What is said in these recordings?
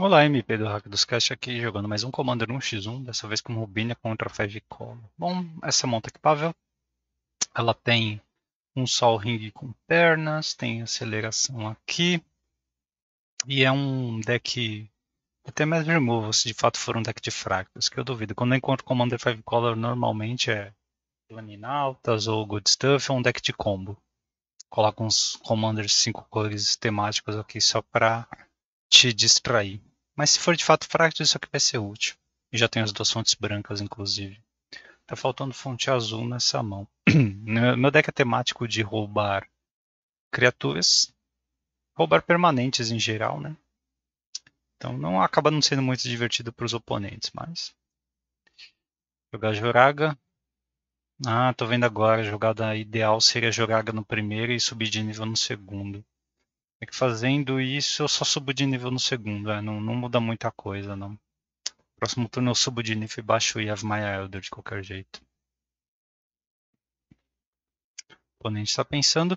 Olá, MP do Hack dos Cast aqui jogando mais um Commander 1x1, dessa vez com Rubina contra Fevicolo. Bom, essa monta equipável, ela tem um Sol Ring com pernas, tem aceleração aqui, e é um deck até mais removal, se de fato for um deck de fractas, que eu duvido. Quando eu encontro Commander 5 Color, normalmente é Planinautas ou Good Stuff, é um deck de combo. Coloca uns Commanders 5 cores temáticos aqui só pra te distrair. Mas se for de fato frágil, isso aqui vai ser útil. E já tem as duas fontes brancas, inclusive. Tá faltando fonte azul nessa mão. Meu deck é temático de roubar criaturas. Roubar permanentes em geral, né? Então não acaba não sendo muito divertido para os oponentes, mas. Jogar Joraga. Ah, tô vendo agora. A jogada ideal seria Joraga no primeiro e subir de nível no segundo. É que fazendo isso eu só subo de nível no segundo, é, não, não muda muita coisa, não. Próximo turno eu subo de nível e baixo o Yav Elder de qualquer jeito. O oponente está pensando.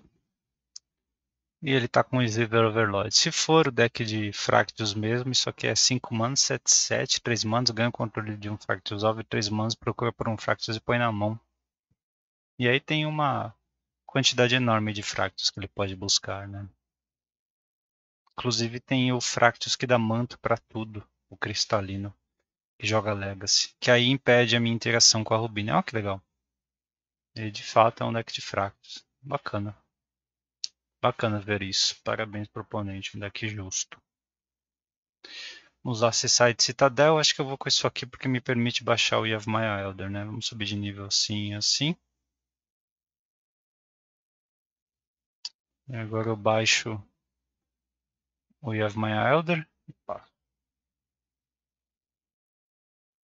E ele está com o Sliver Overlord. Se for o deck de Fractus mesmo, isso aqui é 5 manos, 7, 7, 3 manos, ganha o controle de um Fractus Over, 3 manos, procura por um Fractus e põe na mão. E aí tem uma quantidade enorme de Fractus que ele pode buscar, né? Inclusive tem o Fractus que dá manto para tudo, o cristalino, que joga Legacy. Que aí impede a minha interação com a Rubina. Olha que legal. Ele de fato é um deck de Fractus. Bacana. Bacana ver isso. Parabéns proponente, um deck justo. Vamos acessar de Citadel. Acho que eu vou com isso aqui porque me permite baixar o Yavmaya Elder, né? Vamos subir de nível assim assim. E agora eu baixo We have my elder. Opa.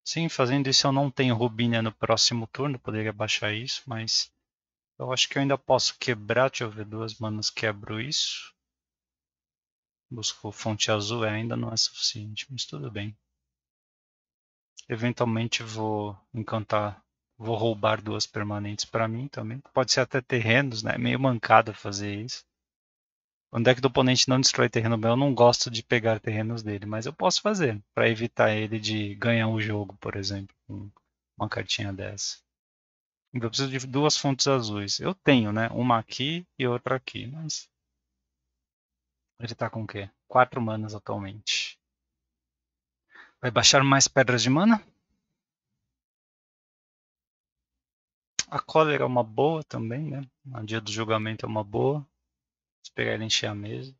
Sim, fazendo isso eu não tenho Rubina no próximo turno, poderia baixar isso, mas eu acho que eu ainda posso quebrar, deixa eu ver, duas manas quebro isso. Busco fonte azul, é, ainda não é suficiente, mas tudo bem. Eventualmente vou encantar, vou roubar duas permanentes para mim também. Pode ser até terrenos, né? É meio mancada fazer isso. É o deck do oponente não destrói terreno meu, eu não gosto de pegar terrenos dele, mas eu posso fazer para evitar ele de ganhar o jogo, por exemplo, com uma cartinha dessa. Eu preciso de duas fontes azuis. Eu tenho, né? Uma aqui e outra aqui, mas ele tá com o quê? Quatro manas atualmente. Vai baixar mais pedras de mana? A cólera é uma boa também, né? A dia do julgamento é uma boa esperar ele encher a mesa.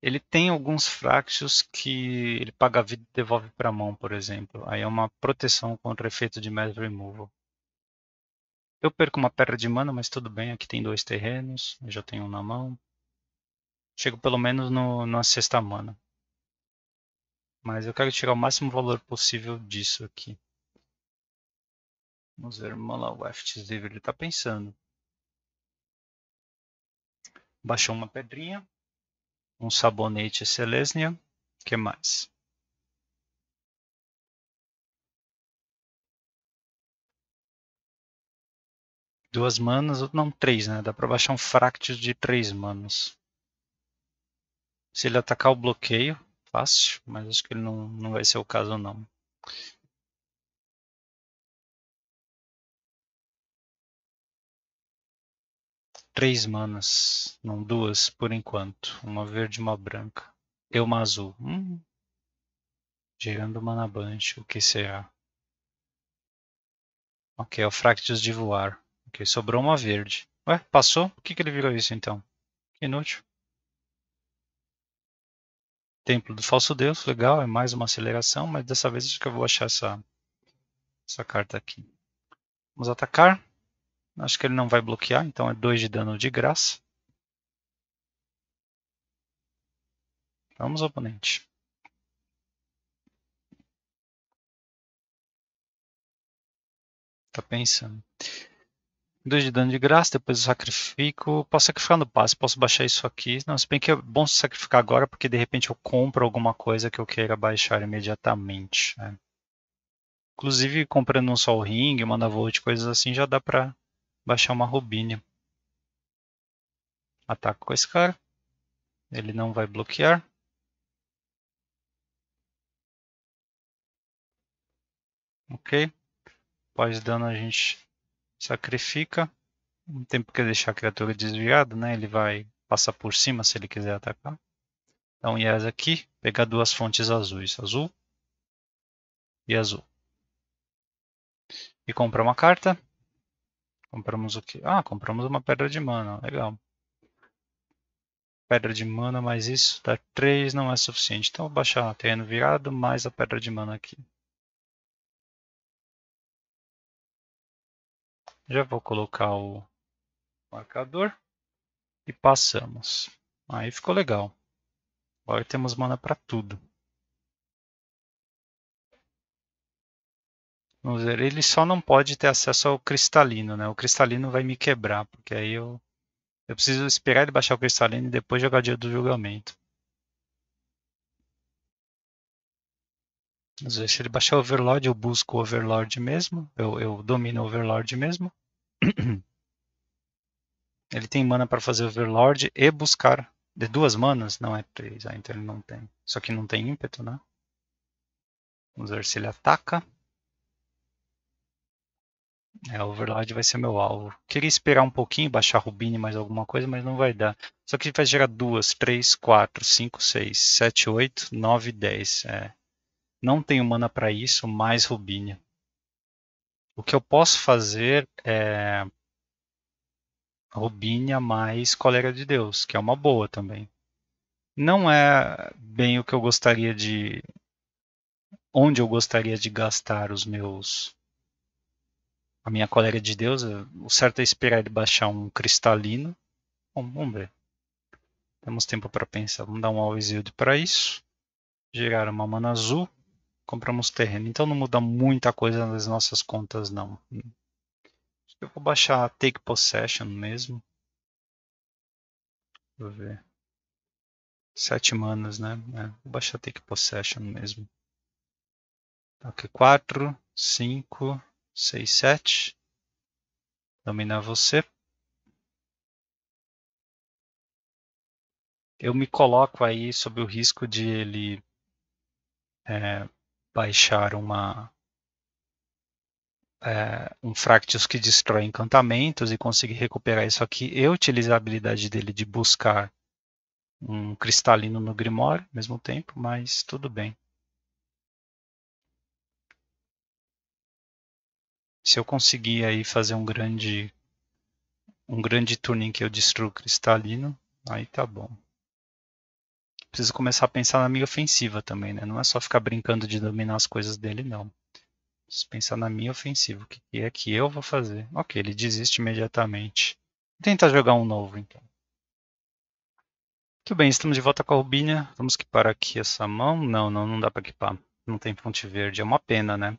Ele tem alguns fractos que ele paga a vida e devolve para a mão, por exemplo. Aí é uma proteção contra efeito de Mass Removal. Eu perco uma pedra de mana, mas tudo bem, aqui tem dois terrenos, eu já tenho um na mão. Chego pelo menos no, na sexta mana. Mas eu quero tirar o máximo valor possível disso aqui. Vamos ver, Weft's livre, ele tá pensando baixou uma pedrinha, um sabonete Selesnia, que mais? Duas manas, não, três, né? Dá pra baixar um Fractus de três manas. Se ele atacar o bloqueio, fácil, mas acho que ele não, não vai ser o caso não. três manas. Não, duas por enquanto. Uma verde e uma branca. E uma azul. Hum. Gerando mana banche, o que será? Ok, é o Fractus de voar. Ok, sobrou uma verde. Ué, passou? Por que, que ele virou isso então? Que inútil. Templo do Falso Deus, legal, é mais uma aceleração, mas dessa vez acho que eu vou achar essa, essa carta aqui. Vamos atacar. Acho que ele não vai bloquear, então é 2 de dano de graça. Vamos, oponente. Tá pensando. 2 de dano de graça, depois eu sacrifico. Posso sacrificar no passe, posso baixar isso aqui. Não, se bem que é bom sacrificar agora, porque de repente eu compro alguma coisa que eu queira baixar imediatamente. Né? Inclusive, comprando um Sol Ring, uma Navolt, coisas assim, já dá pra baixar uma Robinho. Ataco com esse cara. Ele não vai bloquear. Ok. após dano a gente sacrifica. Não tem porque deixar a criatura desviada, né? Ele vai passar por cima se ele quiser atacar. Então, Yas aqui, pegar duas fontes azuis. Azul e azul. E comprar uma carta. Compramos o quê? Ah, compramos uma pedra de mana. Legal. Pedra de mana mais isso dá 3, não é suficiente. Então vou baixar terreno virado mais a pedra de mana aqui. Já vou colocar o marcador e passamos. Aí ficou legal. Agora temos mana para tudo. Vamos ver, ele só não pode ter acesso ao cristalino, né? O cristalino vai me quebrar, porque aí eu, eu preciso esperar ele baixar o cristalino e depois jogar o dia do julgamento. Vamos ver, se ele baixar o Overlord, eu busco o Overlord mesmo, eu, eu domino o Overlord mesmo. Ele tem mana para fazer Overlord e buscar. De duas manas? Não é três, ah, então ele não tem. Só que não tem ímpeto, né? Vamos ver se ele ataca. É, Overlord vai ser meu alvo. Queria esperar um pouquinho, baixar Rubini mais alguma coisa, mas não vai dar. Só que vai gerar duas, três, quatro, cinco, seis, sete, oito, nove, dez. É. Não tenho mana para isso, mais Rubini. O que eu posso fazer é Rubine mais Colera de Deus, que é uma boa também. Não é bem o que eu gostaria de. onde eu gostaria de gastar os meus a minha colega de Deus, o certo é esperar ele baixar um cristalino. Bom, vamos ver. Temos tempo para pensar. Vamos dar um always yield para isso. Gerar uma mana azul. Compramos terreno. Então não muda muita coisa nas nossas contas, não. Eu vou baixar Take Possession mesmo. Deixa eu ver. Sete manas, né? É, vou baixar Take Possession mesmo. Tá, aqui quatro, cinco. 6, 7. Dominar você. Eu me coloco aí sob o risco de ele é, baixar uma é, um Fractus que destrói encantamentos e conseguir recuperar isso aqui Eu utilizo a habilidade dele de buscar um cristalino no Grimório ao mesmo tempo, mas tudo bem. se eu conseguir aí fazer um grande um grande turno que eu destruo cristalino, aí tá bom. Preciso começar a pensar na minha ofensiva também, né? Não é só ficar brincando de dominar as coisas dele, não. Preciso pensar na minha ofensiva. O que é que eu vou fazer? Ok, ele desiste imediatamente. Vou tentar jogar um novo, então. Muito bem, estamos de volta com a Rubinha. Vamos equipar aqui essa mão. Não, não, não dá para equipar. Não tem fonte verde. É uma pena, né?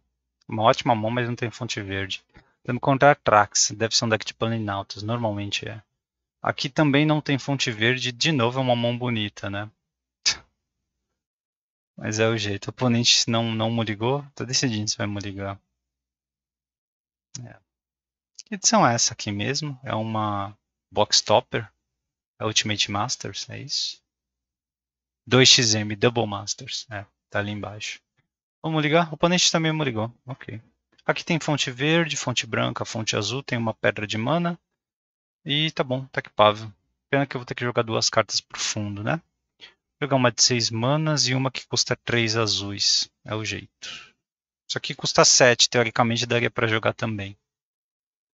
Uma ótima mão, mas não tem fonte verde. Temos que encontrar Trax, deve ser um deck de Planinautas, normalmente é. Aqui também não tem fonte verde, de novo é uma mão bonita, né? Mas é o jeito. O oponente não, não ligou, tô tá decidindo se vai ligar. É. Que edição é essa aqui mesmo? É uma Box Topper? É Ultimate Masters, é isso? 2xm, Double Masters, é, tá ali embaixo. Vamos ligar? O oponente também ligou. Ok. Aqui tem fonte verde, fonte branca, fonte azul, tem uma pedra de mana. E tá bom, tá equipável. Pena que eu vou ter que jogar duas cartas pro fundo, né? Vou jogar uma de 6 manas e uma que custa 3 azuis. É o jeito. Isso aqui custa 7, teoricamente daria para jogar também.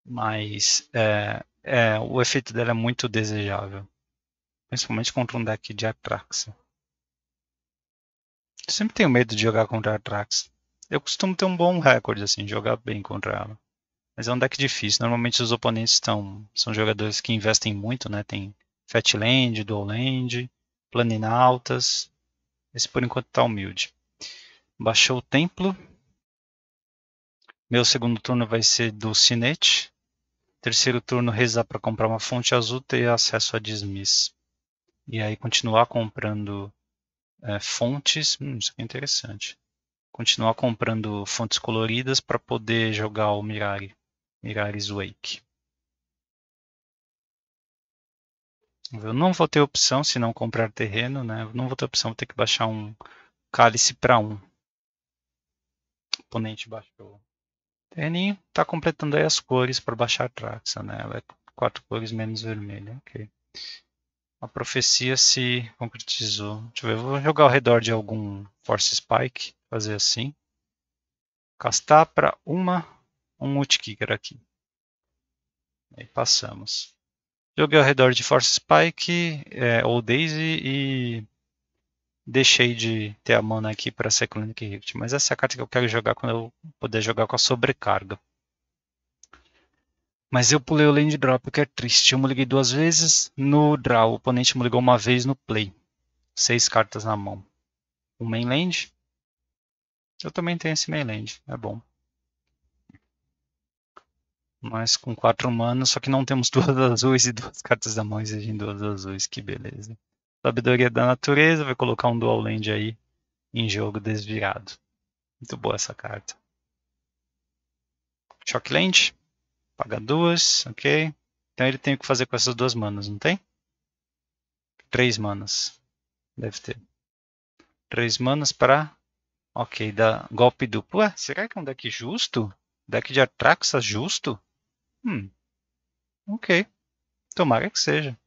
Mas é, é, o efeito dela é muito desejável. Principalmente contra um deck de Atraxa. Sempre tenho medo de jogar contra a Atrax. Eu costumo ter um bom recorde, assim, jogar bem contra ela. Mas é um deck difícil. Normalmente os oponentes estão, são jogadores que investem muito, né? Tem Fatland, Dualland, Planinautas. Esse por enquanto tá humilde. Baixou o Templo. Meu segundo turno vai ser do Cinete. Terceiro turno, rezar para comprar uma fonte azul, ter acesso a Dismiss. E aí continuar comprando é, fontes, hum, isso aqui é interessante. Continuar comprando fontes coloridas para poder jogar o Mirari, Mirari's Wake. Eu não vou ter opção se não comprar terreno, né? Eu não vou ter opção, vou ter que baixar um cálice para um. O oponente baixou. Terreninho está completando aí as cores para baixar a Traxa, né? Ela é quatro cores menos vermelha, ok a profecia se concretizou. Deixa eu ver, eu vou jogar ao redor de algum Force Spike, fazer assim. Castar para uma, um Multikicker aqui. Aí passamos. Joguei ao redor de Force Spike é, ou Daisy e deixei de ter a mana aqui para ser Clonic Rift. Mas essa é a carta que eu quero jogar quando eu puder jogar com a sobrecarga. Mas eu pulei o land drop, o que é triste. Eu me liguei duas vezes no draw, o oponente me ligou uma vez no play. Seis cartas na mão. Um mainland. Eu também tenho esse mainland, é bom. Mas com quatro manas, só que não temos duas azuis e duas cartas da mão exigem duas azuis, que beleza. Sabedoria da natureza, vai colocar um dual land aí em jogo desvirado. Muito boa essa carta. Shockland. Paga duas, ok. Então ele tem o que fazer com essas duas manas, não tem? Três manas. Deve ter. Três manas para... Ok, dá golpe duplo. Ué, será que é um deck justo? Deck de Atraxa justo? Hum. Ok. Tomara que seja.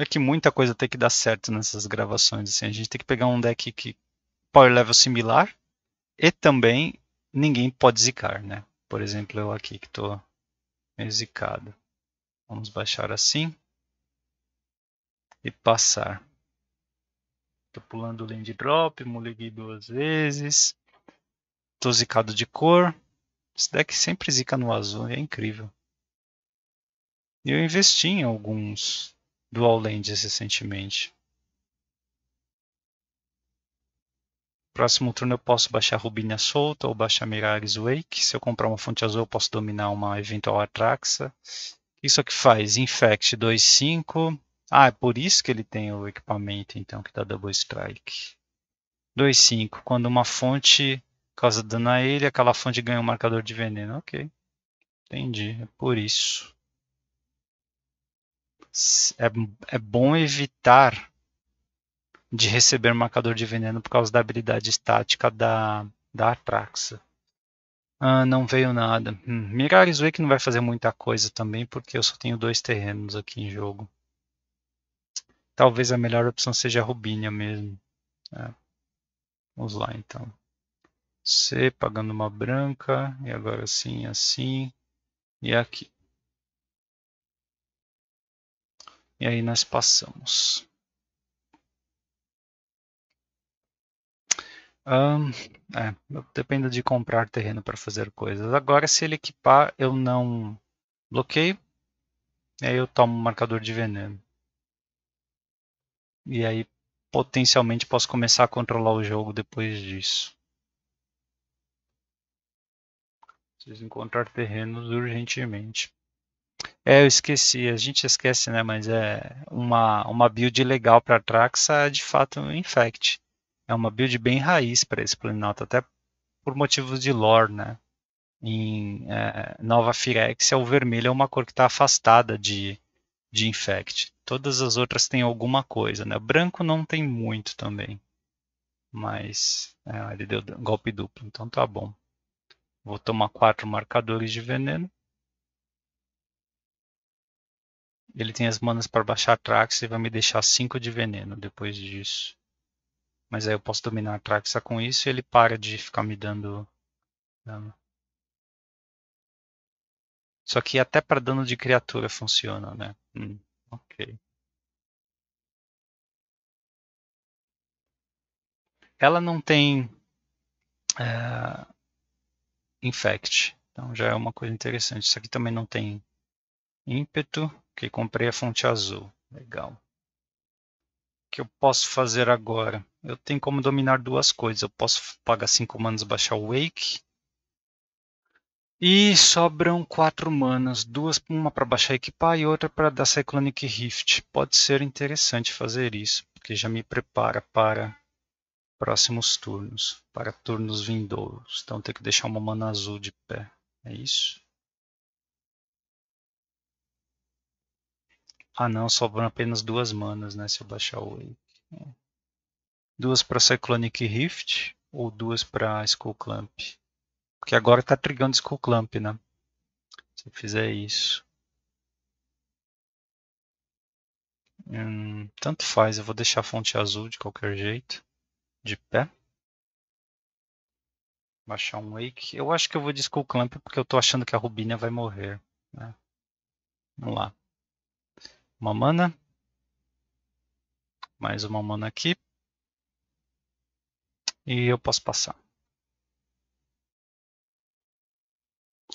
É que muita coisa tem que dar certo nessas gravações. Assim. A gente tem que pegar um deck que power level similar e também ninguém pode zicar, né? Por exemplo, eu aqui que estou meio zicado. Vamos baixar assim e passar. Estou pulando o land drop, moliguei duas vezes. Estou zicado de cor. Esse deck sempre zica no azul, é incrível. E eu investi em alguns dual lands recentemente. Próximo turno eu posso baixar Rubina solta ou baixar Mirares Wake. Se eu comprar uma fonte azul, eu posso dominar uma eventual Atraxa. Isso aqui é faz Infect 2-5. Ah, é por isso que ele tem o equipamento, então, que dá Double Strike. 2-5. Quando uma fonte causa dano a ele, aquela fonte ganha um marcador de veneno. Ok. Entendi. É por isso. É, é bom evitar de receber marcador de veneno por causa da habilidade estática da, da Atraxa. Ah, não veio nada. Hum, Mirares que não vai fazer muita coisa também, porque eu só tenho dois terrenos aqui em jogo. Talvez a melhor opção seja a Rubínia mesmo. É. Vamos lá então. C pagando uma branca. E agora sim, assim. E aqui. E aí nós passamos. Um, é, depende de comprar terreno para fazer coisas. Agora, se ele equipar, eu não bloqueio. E aí eu tomo um marcador de veneno. E aí, potencialmente, posso começar a controlar o jogo depois disso. Preciso encontrar terrenos urgentemente. É, eu esqueci. A gente esquece, né? Mas é uma, uma build legal para Traxa é de fato é um Infect é uma build bem raiz para esse Planalto, até por motivos de lore, né? Em é, Nova Firexia, é o vermelho é uma cor que está afastada de, de Infect. Todas as outras têm alguma coisa, né? O branco não tem muito também. Mas é, ele deu golpe duplo, então tá bom. Vou tomar quatro marcadores de veneno. Ele tem as manas para baixar Trax e vai me deixar 5 de veneno depois disso. Mas aí eu posso dominar a Traxa com isso e ele para de ficar me dando dano. Só que até para dano de criatura funciona, né? Hum, ok. Ela não tem eh, infect, então já é uma coisa interessante. Isso aqui também não tem ímpeto, que comprei a fonte azul. Legal que eu posso fazer agora? Eu tenho como dominar duas coisas. Eu posso pagar cinco manas baixar o Wake. E sobram quatro manas. Duas, uma para baixar equipar e outra para dar Cyclonic Rift. Pode ser interessante fazer isso, porque já me prepara para próximos turnos. Para turnos vindouros. Então tem que deixar uma mana azul de pé. É isso? Ah não, sobram apenas duas manas, né? Se eu baixar o Wake. É. Duas para Cyclonic Rift ou duas para Skull Clamp. Porque agora tá trigando Skull Clamp, né? Se eu fizer isso. Hum, tanto faz, eu vou deixar a fonte azul de qualquer jeito. De pé. Baixar um Wake. Eu acho que eu vou de Skull Clamp porque eu tô achando que a Rubina vai morrer. Né? Vamos lá uma mana. Mais uma mana aqui. E eu posso passar.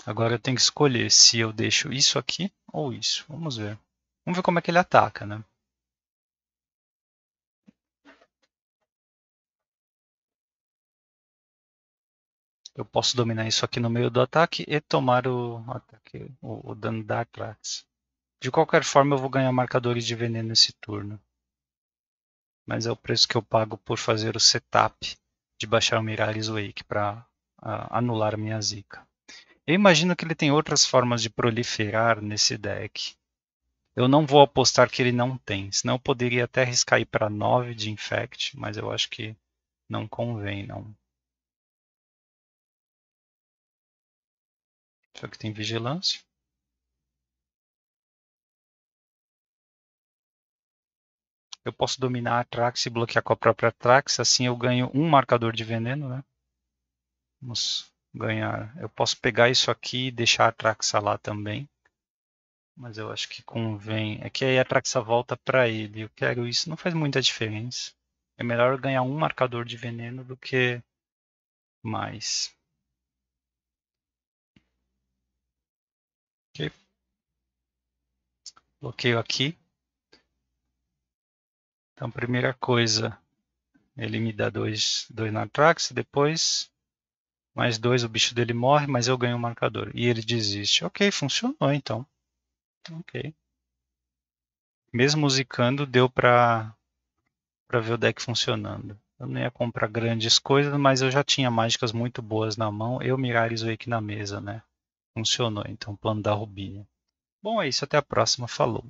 Agora eu tenho que escolher se eu deixo isso aqui ou isso. Vamos ver. Vamos ver como é que ele ataca, né? Eu posso dominar isso aqui no meio do ataque e tomar o, ataque, o, o dano da Atrax. De qualquer forma, eu vou ganhar marcadores de veneno esse turno. Mas é o preço que eu pago por fazer o setup de baixar o Miralis Wake para anular a minha zica. Eu imagino que ele tem outras formas de proliferar nesse deck. Eu não vou apostar que ele não tem, senão eu poderia até arriscar ir para 9 de Infect, mas eu acho que não convém, não. Só que tem vigilância. eu posso dominar a Trax e bloquear com a própria Trax, assim eu ganho um marcador de veneno, né? Vamos ganhar. Eu posso pegar isso aqui e deixar a Traxa lá também. Mas eu acho que convém. É que aí a Traxa volta para ele. Eu quero isso, não faz muita diferença. É melhor ganhar um marcador de veneno do que mais. Ok. Bloqueio aqui. Então, primeira coisa, ele me dá dois, dois Nartrax, depois mais dois, o bicho dele morre, mas eu ganho o um marcador. E ele desiste. Ok, funcionou então. então. Ok. Mesmo zicando, deu pra, pra ver o deck funcionando. Eu não ia comprar grandes coisas, mas eu já tinha mágicas muito boas na mão. Eu o aqui na mesa, né? Funcionou, então, o plano da Rubinha. Bom, é isso. Até a próxima. Falou.